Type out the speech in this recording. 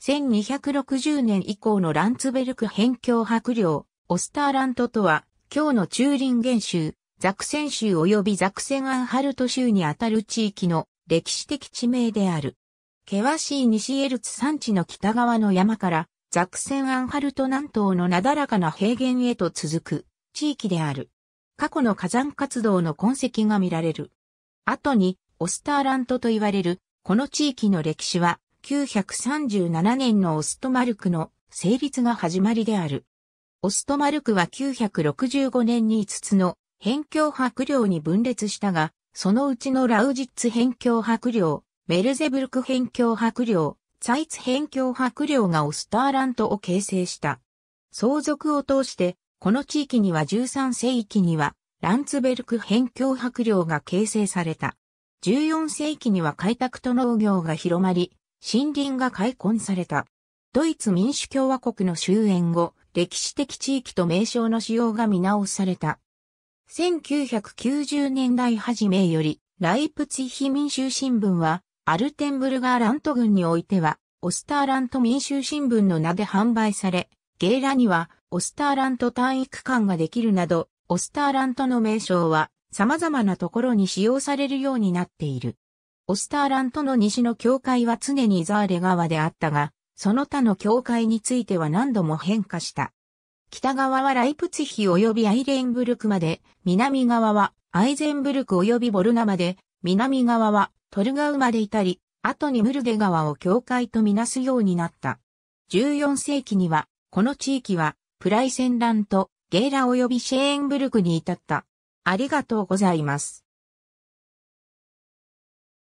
1260年以降のランツベルク辺境白領、オスターラントとは、今日のチューリンゲン州、ザクセン州及びザクセンアンハルト州にあたる地域の歴史的地名である。険しい西エルツ山地の北側の山から、ザクセンアンハルト南東のなだらかな平原へと続く地域である。過去の火山活動の痕跡が見られる。後に、オスターラントと言われる、この地域の歴史は、937年のオストマルクの成立が始まりである。オストマルクは965年に5つの辺境伯領に分裂したが、そのうちのラウジッツ辺境伯領、メルゼブルク辺境伯領、ツァイツ辺境伯領がオスターラントを形成した。相続を通して、この地域には13世紀には、ランツベルク辺境伯領が形成された。14世紀には開拓と農業が広まり、森林が開墾された。ドイツ民主共和国の終焉後、歴史的地域と名称の使用が見直された。1990年代初めより、ライプツィヒ民衆新聞は、アルテンブルガーラント郡においては、オスターラント民衆新聞の名で販売され、ゲーラには、オスターラント単位区間ができるなど、オスターラントの名称は、様々なところに使用されるようになっている。オスターランとの西の境界は常にザーレ川であったが、その他の境界については何度も変化した。北側はライプツヒ及びアイレンブルクまで、南側はアイゼンブルク及びボルナまで、南側はトルガウまでいたり、後にムルデ川を境界とみなすようになった。14世紀には、この地域は、プライセンランとゲーラ及びシェーンブルクに至った。ありがとうございます。